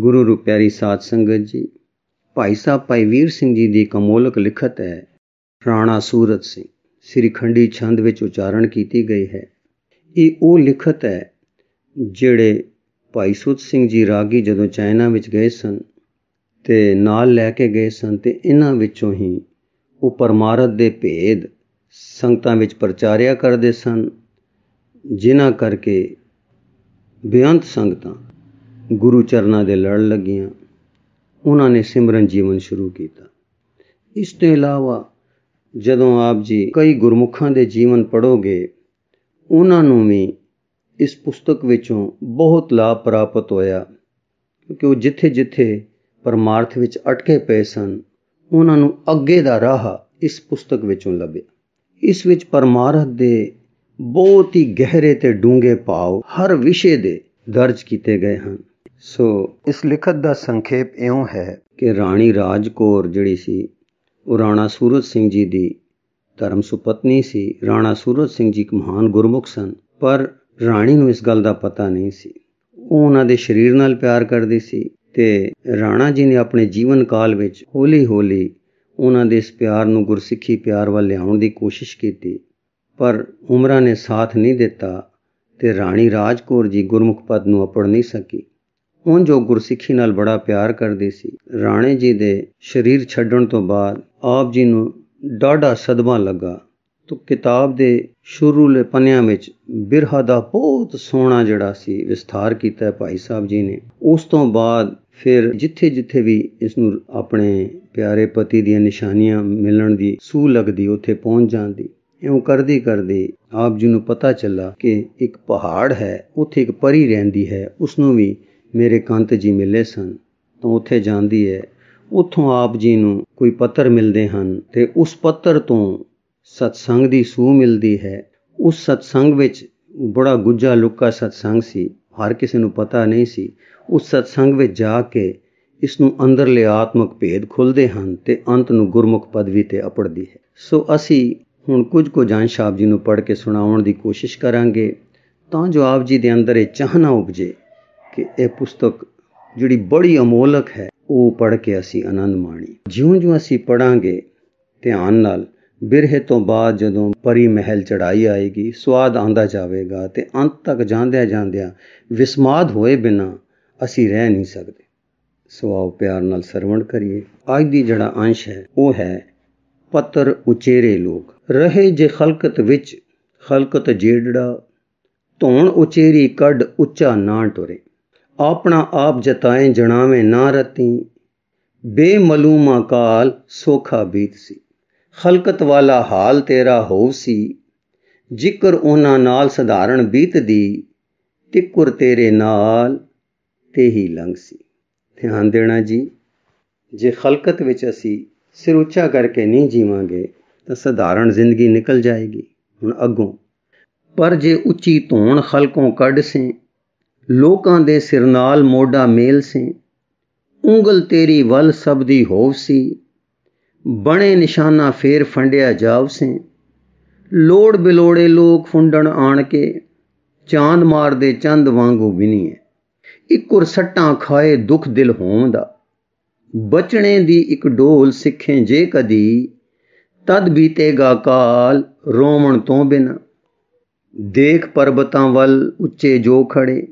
ਗੁਰੂ ਰੂਪਿਆਰੀ ਸਾਧ ਸੰਗਤ ਜੀ ਭਾਈ ਸਾਹਿਬ ਭਾਈ ਵੀਰ ਸਿੰਘ ਜੀ ਦੀ ਕਮੋਲਕ ਲਿਖਤ ਹੈ ਰਾਣਾ ਸੂਰਤ ਸਿੰਘ ਸ੍ਰੀ ਖੰਡੀ ਛੰਦ ਵਿੱਚ ਉਚਾਰਨ ਕੀਤੀ ਗਈ ਹੈ ਇਹ ਉਹ ਲਿਖਤ ਹੈ ਜਿਹੜੇ ਭਾਈ ਸੁਤ ਸਿੰਘ ਜੀ ਰਾਗੀ ਜਦੋਂ ਚਾਈਨਾ ਵਿੱਚ ਗਏ ਸਨ ਤੇ ਨਾਲ ਲੈ ਕੇ ਗਏ ਸਨ ਤੇ ਇਹਨਾਂ ਵਿੱਚੋਂ ਹੀ ਉਹ ਪਰਮਾਰਥ ਦੇ ਭੇਦ ਸੰਗਤਾਂ ਵਿੱਚ ਪ੍ਰਚਾਰਿਆ ਕਰਦੇ ਸਨ ਜਿਨ੍ਹਾਂ ਕਰਕੇ ਬੇਅੰਤ ਸੰਗਤਾਂ ਗੁਰੂ ਚਰਨਾਂ ਦੇ ਲੜ ਲੱਗੀਆਂ ਉਹਨਾਂ ਨੇ ਸਿਮਰਨ ਜੀਵਨ ਸ਼ੁਰੂ ਕੀਤਾ ਇਸ ਤੋਂ ਇਲਾਵਾ ਜਦੋਂ ਆਪ ਜੀ ਕਈ ਗੁਰਮੁਖਾਂ ਦੇ ਜੀਵਨ ਪੜੋਗੇ ਉਹਨਾਂ ਨੂੰ ਵੀ ਇਸ ਪੁਸਤਕ ਵਿੱਚੋਂ ਬਹੁਤ ਲਾਭ ਪ੍ਰਾਪਤ ਹੋਇਆ ਕਿਉਂਕਿ ਉਹ ਜਿੱਥੇ-ਜਿੱਥੇ ਪਰਮਾਰਥ ਵਿੱਚ ਅਟਕੇ ਪਏ ਸਨ ਉਹਨਾਂ ਨੂੰ ਅੱਗੇ ਦਾ ਰਾਹ ਇਸ ਪੁਸਤਕ ਵਿੱਚੋਂ ਲੱਭਿਆ ਇਸ ਵਿੱਚ ਪਰਮਾਰਥ ਦੇ ਬਹੁਤ ਹੀ ਗਹਿਰੇ ਤੇ ਡੂੰਘੇ ਭਾਵ ਹਰ ਵਿਸ਼ੇ ਦੇ ਦਰਜ ਕੀਤੇ ਗਏ ਹਨ ਸੋ ਇਸ ਲਿਖਤ ਦਾ ਸੰਖੇਪ ਇਉਂ ਹੈ ਕਿ ਰਾਣੀ ਰਾਜਕੌਰ ਜਿਹੜੀ ਸੀ ਉਹ ਰਾਣਾ ਸੂਰਜ ਸਿੰਘ ਜੀ ਦੀ ਧਰਮ ਸੁਪਤਨੀ ਸੀ ਰਾਣਾ ਸੂਰਜ ਸਿੰਘ ਜੀ ਇੱਕ ਮਹਾਨ ਗੁਰਮੁਖ ਸਨ ਪਰ ਰਾਣੀ ਨੂੰ ਇਸ ਗੱਲ ਦਾ ਪਤਾ ਨਹੀਂ ਸੀ ਉਹ ਉਹਨਾਂ ਦੇ ਸਰੀਰ ਨਾਲ ਪਿਆਰ ਕਰਦੀ ਸੀ ਤੇ ਰਾਣਾ ਜੀ ਨੇ ਆਪਣੇ ਜੀਵਨ ਕਾਲ ਵਿੱਚ ਹੌਲੀ-ਹੌਲੀ ਉਹਨਾਂ ਦੇ ਇਸ ਪਿਆਰ ਨੂੰ ਗੁਰਸਿੱਖੀ ਪਿਆਰ ਵੱਲ ਲਿਆਉਣ ਦੀ ਕੋਸ਼ਿਸ਼ ਕੀਤੀ ਪਰ ਉਮਰਾਂ ਨੇ ਸਾਥ ਨਹੀਂ ਦਿੱਤਾ ਤੇ ਰਾਣੀ ਰਾਜਕੌਰ ਜੀ ਗੁਰਮੁਖ ਪਦ ਨੂੰ ਅਪੜ ਨਹੀਂ ਸਕੀ ਉਹ ਜੋ ਗੁਰਸਿੱਖੀ ਨਾਲ ਬੜਾ ਪਿਆਰ ਕਰਦੀ ਸੀ ਰਾਣੇ ਜੀ ਦੇ ਸਰੀਰ ਛੱਡਣ ਤੋਂ ਬਾਅਦ ਆਪ ਜੀ ਨੂੰ ਡਾਢਾ ਸਦਮਾ ਲੱਗਾ ਤੋ ਕਿਤਾਬ ਦੇ ਸ਼ੁਰੂਲੇ ਪੰਨਿਆਂ ਵਿੱਚ ਬਿਰਹਾ ਦਾ ਬਹੁਤ ਸੋਹਣਾ ਜਿਹੜਾ ਸੀ ਵਿਸਥਾਰ ਕੀਤਾ ਭਾਈ ਸਾਹਿਬ ਜੀ ਨੇ ਉਸ ਤੋਂ ਬਾਅਦ ਫਿਰ ਜਿੱਥੇ-ਜਿੱਥੇ ਵੀ ਇਸ ਨੂੰ ਆਪਣੇ ਪਿਆਰੇ ਪਤੀ ਦੀਆਂ ਨਿਸ਼ਾਨੀਆਂ ਮਿਲਣ ਦੀ ਸੂ ਲੱਗਦੀ ਉੱਥੇ ਪਹੁੰਚ ਜਾਂਦੀ ਇਉਂ ਕਰਦੀ ਕਰਦੀ ਆਪ ਜੀ ਨੂੰ ਪਤਾ ਚੱਲਾ ਕਿ ਇੱਕ ਪਹਾੜ ਹੈ ਉੱਥੇ ਇੱਕ ਪਰੀ ਰਹਿੰਦੀ ਹੈ ਉਸ ਨੂੰ ਵੀ ਮੇਰੇ ਕੰਤ ਜੀ ਮਿਲੇ ਸਨ ਤਾਂ ਉੱਥੇ ਜਾਂਦੀ ਹੈ ਉੱਥੋਂ ਆਪ ਜੀ ਨੂੰ ਕੋਈ ਪੱਤਰ ਮਿਲਦੇ ਹਨ ਤੇ ਉਸ ਪੱਤਰ ਤੋਂ ਸਤਸੰਗ ਦੀ ਸੂ ਮਿਲਦੀ ਹੈ ਉਸ ਸਤਸੰਗ ਵਿੱਚ ਬੜਾ ਗੁੱਜਾ ਲੁੱਕਾ ਸਤਸੰਗ ਸੀ ਹਰ ਕਿਸੇ ਨੂੰ ਪਤਾ ਨਹੀਂ ਸੀ ਉਸ ਸਤਸੰਗ ਵਿੱਚ ਜਾ ਕੇ ਇਸ ਨੂੰ ਅੰਦਰਲੇ ਆਤਮਿਕ ਭੇਦ ਖੁੱਲਦੇ ਹਨ ਤੇ ਅੰਤ ਨੂੰ ਗੁਰਮੁਖ ਪਦਵੀ ਤੇ ਅਪੜਦੀ ਹੈ ਸੋ ਅਸੀਂ ਹੁਣ ਕੁਝ ਕੋ ਜਾਨ ਸਾਹਿਬ ਜੀ ਨੂੰ ਪੜ੍ਹ ਕੇ ਸੁਣਾਉਣ ਦੀ ਕੋਸ਼ਿਸ਼ ਕਰਾਂਗੇ ਤਾਂ ਜੋ ਆਪ ਜੀ ਦੇ ਅੰਦਰ ਇਹ ਚਾਹਨਾ ਉਪਜੇ ਕਿ ਇਹ ਪੁਸਤਕ ਜਿਹੜੀ ਬੜੀ ਅਮੋਲਕ ਹੈ ਉਹ ਪੜ੍ਹ ਕੇ ਅਸੀਂ ਆਨੰਦ ਮਾਣੀ ਜਿਉਂ-ਜਿਉਂ ਅਸੀਂ ਪੜਾਂਗੇ ਧਿਆਨ ਨਾਲ ਬਿਰਹੇ ਤੋਂ ਬਾਅਦ ਜਦੋਂ ਪਰੀ ਮਹਿਲ ਚੜਾਈ ਆਏਗੀ ਸਵਾਦ ਆਂਦਾ ਜਾਵੇਗਾ ਤੇ ਅੰਤ ਤੱਕ ਜਾਂਦਿਆਂ ਜਾਂਦਿਆਂ ਵਿਸਮਾਦ ਹੋਏ ਬਿਨਾ ਅਸੀਂ ਰਹਿ ਨਹੀਂ ਸਕਦੇ ਸਵਾਉ ਪਿਆਰ ਨਾਲ ਸਰਵਣ ਕਰੀਏ ਅੱਜ ਦੀ ਜਿਹੜਾ ਅੰਸ਼ ਹੈ ਉਹ ਹੈ ਪਤਰ ਉਚੇਰੇ ਲੋਕ ਰਹੇ ਜੇ ਖਲਕਤ ਵਿੱਚ ਖਲਕਤ ਜੇੜੜਾ ਧੌਣ ਉਚੇਰੀ ਕੱਢ ਉੱਚਾ ਨਾ ਟੁਰੇ ਆਪਣਾ ਆਪ ਜਤਾਏ ਜਣਾਵੇਂ ਨਾ ਰਤੀ ਬੇਮਲੂਮਾ ਕਾਲ ਸੋਖਾ ਬੀਤ ਸੀ ਖਲਕਤ ਵਾਲਾ ਹਾਲ ਤੇਰਾ ਹੋਵ ਸੀ ਜ਼ਿਕਰ ਉਹਨਾਂ ਨਾਲ ਸਧਾਰਨ ਬੀਤਦੀ ਟਿਕੁਰ ਤੇਰੇ ਨਾਲ ਤੇ ਹੀ ਲੰਘ ਸੀ ਧਿਆਨ ਦੇਣਾ ਜੀ ਜੇ ਖਲਕਤ ਵਿੱਚ ਅਸੀਂ ਸਿਰ ਉੱਚਾ ਕਰਕੇ ਨਹੀਂ ਜੀਵਾਂਗੇ ਤਾਂ ਸਧਾਰਨ ਜ਼ਿੰਦਗੀ ਨਿਕਲ ਜਾਏਗੀ ਹੁਣ ਅੱਗੋਂ ਪਰ ਜੇ ਉੱਚੀ ਧੋਣ ਖਲਕੋਂ ਕੱਢ ਸੇ ਲੋਕਾਂ ਦੇ ਸਿਰ ਨਾਲ ਮੋਢਾ ਮੇਲ ਸੇ ਉਂਗਲ ਤੇਰੀ ਵੱਲ ਸਭ ਦੀ ਹੋਵ ਸੀ ਬਣੇ ਨਿਸ਼ਾਨਾ ਫੇਰ ਫੰਡਿਆ ਜਾਵ ਸੇ ਲੋੜ ਬਿਲੋੜੇ ਲੋਕ ਫੁੰਡਣ ਆਣ ਕੇ ਚਾਂਦ ਮਾਰਦੇ ਚੰਦ ਵਾਂਗੂ ਇੱਕ ਇੱਕੁਰ ਸੱਟਾਂ ਖਾਏ ਦੁੱਖ ਦਿਲ ਹੋਂਦਾ ਬਚਣੇ ਦੀ ਇੱਕ ਢੋਲ ਸਿੱਖੇ ਜੇ ਕਦੀ ਤਦ ਬੀਤੇਗਾ ਕਾਲ ਰੋਵਣ ਤੋਂ ਬਿਨਾ ਦੇਖ ਪਰਬਤਾਂ ਵੱਲ ਉੱਚੇ ਜੋ ਖੜੇ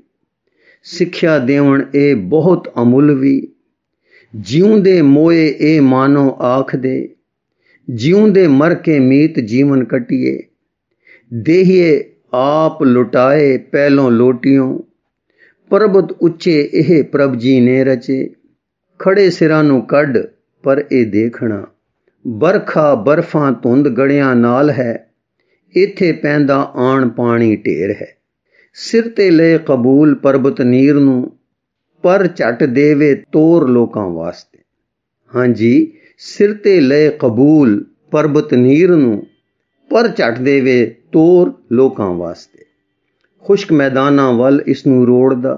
ਸਿੱਖਿਆ ਦੇਵਣ ਇਹ ਬਹੁਤ ਅਮੁੱਲ ਅਮੁੱਲਵੀ ਜਿਉਂਦੇ ਮੋਏ ਇਹ ਮਾਨੋ ਆਖ ਦੇ ਜਿਉਂਦੇ ਮਰ ਕੇ ਮੀਤ ਜੀਵਨ ਕਟਿਏ ਦੇਹੀਏ ਆਪ ਲੁਟਾਏ ਪਹਿਲੋਂ ਲੋਟਿਓ ਪਰਬਤ ਉੱਚੇ ਇਹ ਪ੍ਰਭ ਜੀ ਨੇ ਰਚੇ ਖੜੇ ਸਿਰਾਂ ਨੂੰ ਕੱਢ ਪਰ ਇਹ ਦੇਖਣਾ ਬਰਖਾ ਬਰਫਾਂ ਧੁੰਦ ਗੜਿਆਂ ਨਾਲ ਹੈ ਇੱਥੇ ਪੈਂਦਾ ਆਣ ਪਾਣੀ ਢੇਰ ਹੈ ਸਿਰ ਤੇ ਲੈ ਕਬੂਲ ਪਰਬਤ ਨੀਰ ਨੂੰ ਪਰ ਛੱਟ ਦੇਵੇ ਤੋਰ ਲੋਕਾਂ ਵਾਸਤੇ ਹਾਂਜੀ ਸਿਰ ਤੇ ਲੈ ਕਬੂਲ ਪਰਬਤ ਨੀਰ ਨੂੰ ਪਰ ਛੱਟ ਦੇਵੇ ਤੋਰ ਲੋਕਾਂ ਵਾਸਤੇ ਖੁਸ਼ਕ ਮੈਦਾਨਾਂ ਵੱਲ ਇਸ ਨੂੰ ਰੋੜਦਾ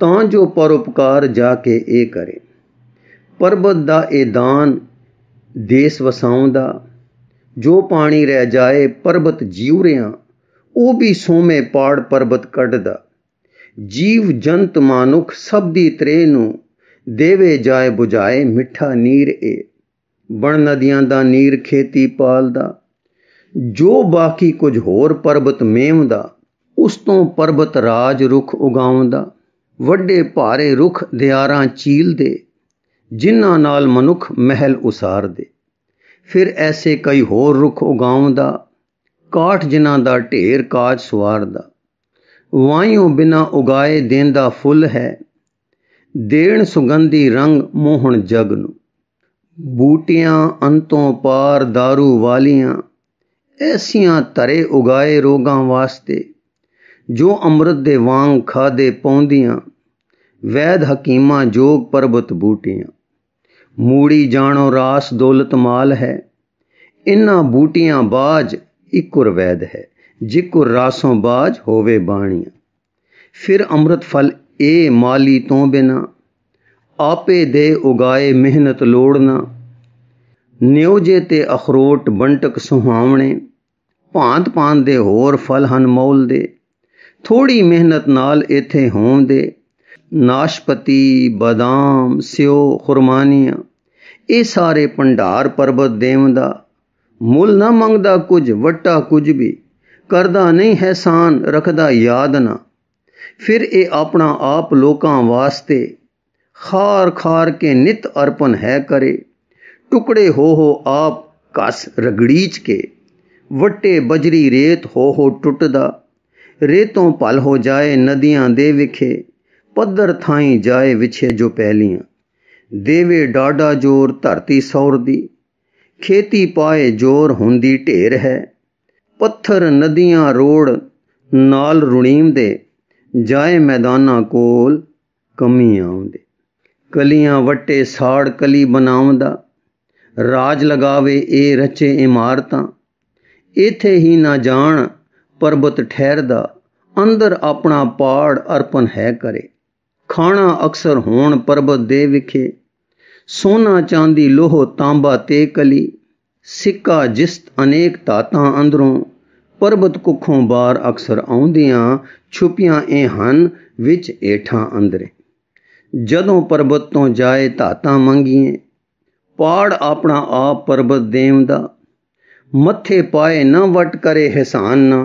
ਤਾਂ ਜੋ ਪਰਉਪਕਾਰ ਜਾ ਕੇ ਇਹ ਕਰੇ ਪਰਬਤ ਦਾ ਇਹ ਦਾਨ ਦੇਸ ਵਸਾਉਂਦਾ ਜੋ ਪਾਣੀ ਰਹਿ ਜਾਏ ਪਰਬਤ ਜੀਉ ਰਿਆਂ ਉਹ ਵੀ ਸੋਮੇ ਪਾੜ ਪਰਬਤ ਕੱਢਦਾ ਜੀਵ ਜੰਤ ਮਾਨੁਖ ਸਭ ਦੀ ਤਰੇ ਨੂੰ ਦੇਵੇ ਜਾਏ 부ਝਾਏ ਮਿੱਠਾ ਨੀਰ ਏ ਬਣ ਨਦੀਆਂ ਦਾ ਨੀਰ ਖੇਤੀ ਪਾਲਦਾ ਜੋ ਬਾਕੀ ਕੁਝ ਹੋਰ ਪਰਬਤ ਮੇਮਦਾ ਉਸ ਤੋਂ ਪਰਬਤ ਰਾਜ ਰੁੱਖ ਉਗਾਉਂਦਾ ਵੱਡੇ ਭਾਰੇ ਰੁੱਖ ਦਿਆਰਾਂ ਚੀਲਦੇ ਜਿਨ੍ਹਾਂ ਨਾਲ ਮਨੁੱਖ ਮਹਿਲ ਉਸਾਰਦੇ ਫਿਰ ਐਸੇ ਕਈ ਹੋਰ ਰੁੱਖ ਉਗਾਉਂਦਾ ਕਾਠ ਜਿਨ੍ਹਾਂ ਦਾ ਢੇਰ ਕਾਜ ਸਵਾਰ ਦਾ ਵਾਈਓ ਬਿਨਾ ਉਗਾਏ ਦੇਨ ਦਾ ਫੁੱਲ ਹੈ ਦੇਣ ਸੁਗੰਧੀ ਰੰਗ ਮੋਹਣ ਜਗ ਨੂੰ ਬੂਟੀਆਂ ਅੰਤੋਂ ਪਾਰ दारू ਵਾਲੀਆਂ ਐਸੀਆਂ ਤਰੇ ਉਗਾਏ ਰੋਗਾਂ ਵਾਸਤੇ ਜੋ ਅੰਮ੍ਰਿਤ ਦੇ ਵਾਂਗ ਖਾਦੇ ਪੌਂਦੀਆਂ ਵੈਦ ਹਕੀਮਾਂ ਜੋਗ ਪਰਬਤ ਬੂਟੀਆਂ ਮੂੜੀ ਜਾਣੋ ਰਾਸ ਦੌਲਤ ਮਾਲ ਹੈ ਇਨ੍ਹਾਂ ਬੂਟੀਆਂ ਬਾਜ ਇਕੁਰ ਵੈਦ ਹੈ ਕੋ ਰਾਸੋਂ ਬਾਜ ਹੋਵੇ ਬਾਣੀਆਂ ਫਿਰ ਅੰਮ੍ਰਿਤ ਫਲ ਇਹ ਮਾਲੀ ਤੋਂ ਬਿਨਾ ਆਪੇ ਦੇ ਉਗਾਏ ਮਿਹਨਤ ਲੋੜਨਾ ਨਿਉਜੇ ਤੇ ਅਖਰੋਟ ਬੰਟਕ ਸੁਹਾਵਣੇ ਭਾਂਤ ਪਾਨ ਦੇ ਹੋਰ ਫਲ ਹਨ ਮੌਲ ਦੇ ਥੋੜੀ ਮਿਹਨਤ ਨਾਲ ਇਥੇ ਹੋਣ ਦੇ ਨਾਸ਼ਪਤੀ ਬਦਾਮ ਸਿਓ ਖੁਰਮਾਨੀਆਂ ਇਹ ਸਾਰੇ ਭੰਡਾਰ ਪਰਬਤ ਦੇਵ ਦਾ ਮੁੱਲ ਨਾ ਮੰਗਦਾ ਕੁਝ ਵਟਾ ਕੁਝ ਵੀ ਕਰਦਾ ਨਹੀਂ ਹੈ ਸਾਨ ਰੱਖਦਾ ਯਾਦ ਨਾ ਫਿਰ ਇਹ ਆਪਣਾ ਆਪ ਲੋਕਾਂ ਵਾਸਤੇ ਖਾਰ ਖਾਰ ਕੇ ਨਿਤ ਅਰਪਣ ਹੈ ਕਰੇ ਟੁਕੜੇ ਹੋ ਹੋ ਆਪ ਕਸ ਰਗੜੀਚ ਕੇ ਵੱਟੇ ਬਜਰੀ ਰੇਤ ਹੋ ਹੋ ਟੁੱਟਦਾ ਰੇਤੋਂ ਪਲ ਹੋ ਜਾਏ ਨਦੀਆਂ ਦੇ ਵਿਖੇ ਪੱਧਰ ਥਾਈ ਜਾਏ ਵਿਛੇ ਜੋ ਪਹਿਲੀਆਂ ਦੇਵੇ ਡਾਡਾ ਜੋਰ ਧਰਤੀ ਸੌਰ ਦੀ ਖੇਤੀ ਪਾਏ ਜੋਰ ਹੁੰਦੀ ਢੇਰ ਹੈ ਪੱਥਰ ਨਦੀਆਂ ਰੋੜ ਨਾਲ ਰੁਣੀਮ ਦੇ ਜਾਏ ਮੈਦਾਨਾਂ ਕੋਲ ਕਮੀ ਆਉਂਦੇ ਕਲੀਆਂ ਵਟੇ ਸਾੜ ਕਲੀ ਬਣਾਉਂਦਾ ਰਾਜ ਲਗਾਵੇ ਇਹ ਰਚੇ ਇਮਾਰਤਾਂ ਇਥੇ ਹੀ ਨਾ ਜਾਣ ਪਰਬਤ ਠਹਿਰਦਾ ਅੰਦਰ ਆਪਣਾ ਪਾੜ ਅਰਪਣ ਹੈ ਕਰੇ ਖਾਣਾ ਅਕਸਰ ਹੋਣ ਪਰਬਤ ਦੇ ਵਿਖੇ ਸੋਨਾ ਚਾਂਦੀ ਲੋਹ ਤਾਂਬਾ ਤੇ ਕਲੀ ਸਿੱਕਾ ਜਿਸਤ ਅਨੇਕ ਤਾਤਾਂ ਅੰਦਰੋਂ ਪਰਬਤ ਕੁਖੋਂ ਬਾਹਰ ਅਕਸਰ ਆਉਂਦੀਆਂ ਛੁਪੀਆਂ ਇਹ ਹਨ ਵਿੱਚ ਏਠਾਂ ਅੰਦਰੇ ਜਦੋਂ ਪਰਬਤ ਤੋਂ ਜਾਏ ਤਾਤਾਂ ਮੰਗੀਏ ਪਾੜ ਆਪਣਾ ਆਪ ਪਰਬਤ ਦੇਵ ਦਾ ਮੱਥੇ ਪਾਏ ਨਾ ਵਟ ਕਰੇ ਹਸਾਨ ਨਾ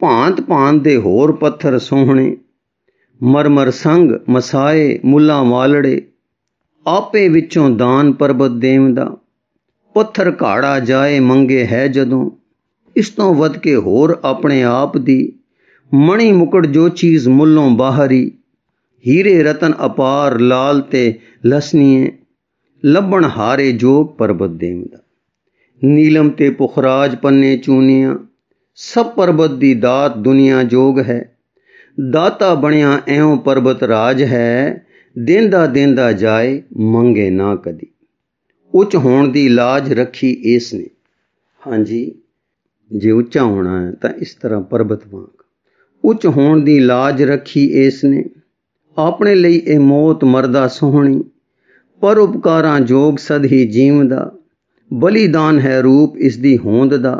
ਭਾਂਤ ਭਾਂਤ ਦੇ ਹੋਰ ਪੱਥਰ ਸੋਹਣੇ ਮਰਮਰ ਸੰਗ ਮਸਾਏ ਮੁੱਲਾ ਮਾਲੜੇ ਆਪੇ ਵਿੱਚੋਂ ਦਾਨ ਪਰਬਤ ਦੇਵ ਦਾ ਪੁੱਥਰ ਘਾੜਾ ਜਾਏ ਮੰਗੇ ਹੈ ਜਦੋਂ ਇਸ ਤੋਂ ਵੱਧ ਕੇ ਹੋਰ ਆਪਣੇ ਆਪ ਦੀ ਮਣੀ ਮੁਕੜ ਜੋ ਚੀਜ਼ ਮੁੱਲੋਂ ਬਾਹਰੀ ਹੀਰੇ ਰਤਨ ਅਪਾਰ ਲਾਲ ਤੇ ਲਸਨੀਏ ਲੱਭਣ ਹਾਰੇ ਜੋਗ ਪਰਬਤ ਦੇਵ ਦਾ ਨੀਲਮ ਤੇ ਪੁਖਰਾਜ ਪੰਨੇ ਚੂਨੀਆਂ ਸਭ ਪਰਬਤ ਦੀ ਦਾਤ ਦੁਨੀਆ ਜੋਗ ਹੈ ਦਾਤਾ ਬਣਿਆ ਐਉਂ ਪਰਬਤ ਰਾਜ ਹੈ ਦੇਂਦਾ ਦੇਂਦਾ ਜਾਏ ਮੰਗੇ ਨਾ ਕਦੀ ਉੱਚ ਹੋਣ ਦੀ ਲਾਜ ਰੱਖੀ ਇਸ ਨੇ ਹਾਂਜੀ ਜੇ ਉੱਚਾ ਹੋਣਾ ਹੈ ਤਾਂ ਇਸ ਤਰ੍ਹਾਂ ਪਰਬਤ ਵਾਂਗ ਉੱਚ ਹੋਣ ਦੀ ਲਾਜ ਰੱਖੀ ਇਸ ਨੇ ਆਪਣੇ ਲਈ ਇਹ ਮੌਤ ਮਰਦਾ ਸੋਹਣੀ ਪਰ ਉਪਕਾਰਾਂ ਜੋਗ ਸਦ ਹੀ ਜੀਵਦਾ ਬਲੀਦਾਨ ਹੈ ਰੂਪ ਇਸ ਦੀ ਹੋਂਦ ਦਾ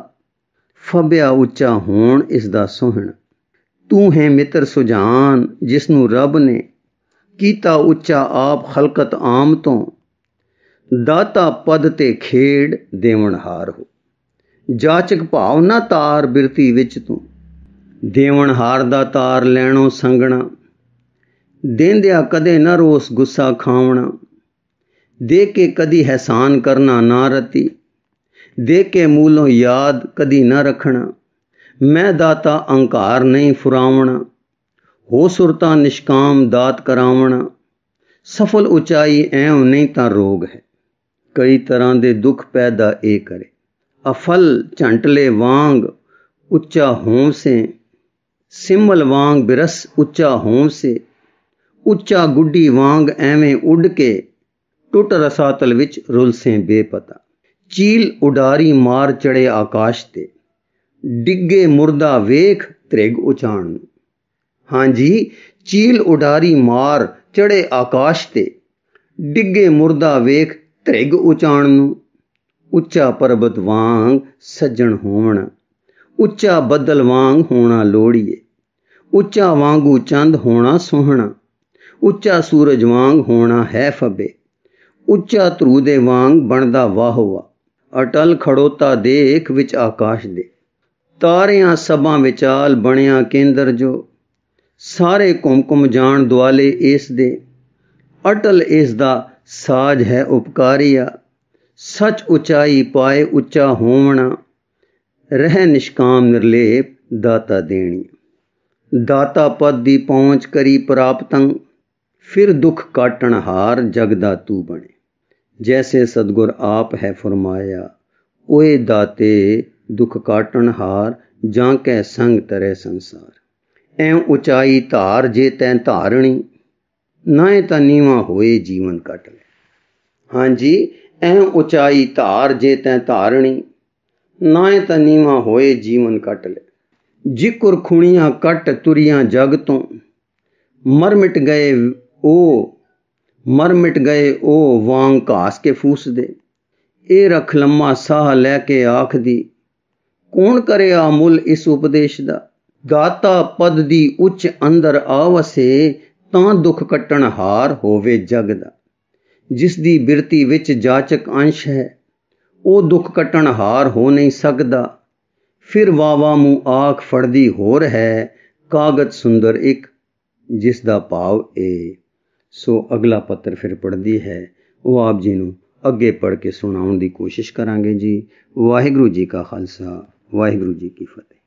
ਫਬਿਆ ਉੱਚਾ ਹੋਣ ਇਸ ਦਾ ਸੋਹਣ ਤੂੰ ਹੈ ਮਿੱਤਰ ਸੁਜਾਨ ਜਿਸ ਨੂੰ ਰੱਬ ਨੇ ਕੀਤਾ ਉੱਚਾ ਆਪ ਖਲਕਤ ਆਮ ਤੋਂ ਦਾਤਾ ਪਦ ਤੇ ਖੇੜ ਦੇਵਨਹਾਰ ਹੋ ਜਾਚਕ ਭਾਵਨਾ ਨਾ ਤਾਰ ਬਿਰਤੀ ਵਿੱਚ ਤੂੰ ਦੇਵਨਹਾਰ ਦਾ ਤਾਰ ਲੈਣੋ ਸੰਗਣਾ ਦੇਂਦਿਆ ਕਦੇ ਨਾ ਰੋਸ ਗੁੱਸਾ ਖਾਵਣਾ ਦੇ ਕੇ ਕਦੀ ਹਸਾਨ ਕਰਨਾ ਨਾ ਰਤੀ ਦੇ ਕੇ ਮੂਲੋਂ ਯਾਦ ਕਦੀ ਨਾ ਰੱਖਣਾ ਮੈਂ ਦਾਤਾ ਅਹੰਕਾਰ ਨਹੀਂ ਫੁਰਾਵਣਾ ਹੋ ਸੁਰਤਾ ਨਿਸ਼ਕਾਮ ਦਾਤ ਕਰਾਵਣ ਸਫਲ ਉਚਾਈ ਐਉ ਨਹੀਂ ਤਾਂ ਰੋਗ ਹੈ ਕਈ ਤਰ੍ਹਾਂ ਦੇ ਦੁੱਖ ਪੈਦਾ ਏ ਕਰੇ ਅਫਲ ਝੰਟਲੇ ਵਾਂਗ ਉੱਚਾ ਹੋਂ ਸੇ ਸਿੰਮਲ ਵਾਂਗ ਬਿਰਸ ਉੱਚਾ ਹੋਂ ਸੇ ਉੱਚਾ ਗੁੱਡੀ ਵਾਂਗ ਐਵੇਂ ਉੱਡ ਕੇ ਟੁੱਟ ਰਸਾਤਲ ਵਿੱਚ ਰੁਲਸੇ ਬੇਪਤਾ ਚੀਲ ਉਡਾਰੀ ਮਾਰ ਚੜੇ ਆਕਾਸ਼ ਤੇ ਡਿੱਗੇ ਮੁਰਦਾ ਵੇਖ ਤ੍ਰਿਗ ਉਚਾਣ ਹਾਂਜੀ ਚੀਲ ਉਡਾਰੀ ਮਾਰ ਚੜੇ ਆਕਾਸ਼ ਤੇ ਡਿੱਗੇ ਮੁਰਦਾ ਵੇਖ ਧ੍ਰਿਗ ਉਚਾਣ ਨੂੰ ਉੱਚਾ ਪਰਬਤ ਵਾਂਗ ਸੱਜਣ ਹੋਵਣ ਉੱਚਾ ਬੱਦਲ ਵਾਂਗ ਹੋਣਾ ਲੋੜੀਏ ਉੱਚਾ ਵਾਂਗੂ ਚੰਦ ਹੋਣਾ ਸੋਹਣਾ ਉੱਚਾ ਸੂਰਜ ਵਾਂਗ ਹੋਣਾ ਹੈ ਫੱਬੇ ਉੱਚਾ ਧਰੂ ਦੇ ਵਾਂਗ ਬਣਦਾ ਵਾਹਵਾ ਅਟਲ ਖੜੋਤਾ ਦੇਖ ਵਿੱਚ ਆਕਾਸ਼ ਦੇ ਤਾਰਿਆਂ ਸਭਾਂ ਵਿਚਾਲ ਬਣਿਆ ਕੇਂਦਰ ਜੋ ਸਾਰੇ ਕੁਮਕੁਮ ਜਾਣ ਦੁਆਲੇ ਇਸ ਦੇ ਅਟਲ ਇਸ ਦਾ ਸਾਜ ਹੈ ਉਪਕਾਰੀਆ ਸਚ ਉਚਾਈ ਪਾਏ ਉੱਚਾ ਹੋਵਣਾ ਰਹਿ ਨਿਸ਼ਕਾਮ ਨਿਰਲੇਪ ਦਾਤਾ ਦੇਣੀ ਦਾਤਾ ਪਦ ਦੀ ਪਹੁੰਚ ਕਰੀ ਪ੍ਰਾਪਤੰ ਫਿਰ ਦੁੱਖ ਕਾਟਣ ਹਾਰ ਜਗ ਦਾ ਤੂ ਬਣੇ ਜੈਸੇ ਸਤਗੁਰ ਆਪ ਹੈ ਫਰਮਾਇਆ ਓਏ ਦਾਤੇ ਦੁੱਖ ਕਾਟਣ ਹਾਰ ਜਾਂ ਕੈ ਸੰਗ ਤਰੇ ਸੰਸਾਰ ਐ ਉਚਾਈ ਧਾਰ ਜੇ ਤੈ ਧਾਰਣੀ ਨਾਏ ਤਾਂ ਨੀਵਾ ਹੋਏ ਜੀਵਨ ਕੱਟ ਲੈ ਹਾਂਜੀ ਐ ਉਚਾਈ ਧਾਰ ਜੇ ਤੈ ਧਾਰਣੀ ਨਾਏ ਤਾਂ ਨੀਵਾ ਹੋਏ ਜੀਵਨ ਕੱਟ ਲੈ ਜਿਕੁਰ ਖੁਣੀਆਂ ਕੱਟ ਤੁਰੀਆਂ ਜਗ ਤੋਂ ਮਰ ਮਿਟ ਗਏ ਉਹ ਮਰ ਮਿਟ ਗਏ ਉਹ ਵਾਂਗ ਘਾਸ ਕੇ ਫੂਸ ਦੇ ਇਹ ਰਖ ਲੰਮਾ ਸਾਹ ਲੈ ਕੇ ਆਖਦੀ ਕੌਣ ਕਰੇ ਆ ਮੁੱਲ ਇਸ ਉਪਦੇਸ਼ ਦਾ ਗਾਤਾ ਪਦ ਦੀ ਉੱਚ ਅੰਦਰ ਆਵਸੇ ਤਾਂ ਦੁੱਖ ਕਟਣ ਹਾਰ ਹੋਵੇ ਜਗ ਦਾ ਜਿਸ ਦੀ ਬਿਰਤੀ ਵਿੱਚ ਜਾਚਕ ਅੰਸ਼ ਹੈ ਉਹ ਦੁੱਖ ਕਟਣ ਹਾਰ ਹੋ ਨਹੀਂ ਸਕਦਾ ਫਿਰ ਵਾਵਾ ਮੂੰ ਆਖ ਫੜਦੀ ਹੋਰ ਹੈ ਕਾਗਜ਼ ਸੁੰਦਰ ਇੱਕ ਜਿਸ ਦਾ ਭਾਵ ਏ ਸੋ ਅਗਲਾ ਪੱਤਰ ਫਿਰ ਪੜਦੀ ਹੈ ਉਹ ਆਪ ਜੀ ਨੂੰ ਅੱਗੇ ਪੜ ਕੇ ਸੁਣਾਉਣ ਦੀ ਕੋਸ਼ਿਸ਼ ਕਰਾਂਗੇ ਜੀ ਵਾਹਿਗੁਰੂ ਜੀ ਕਾ ਖਾਲਸਾ ਵਾਹਿਗੁਰੂ ਜੀ ਕੀ ਫਤਿਹ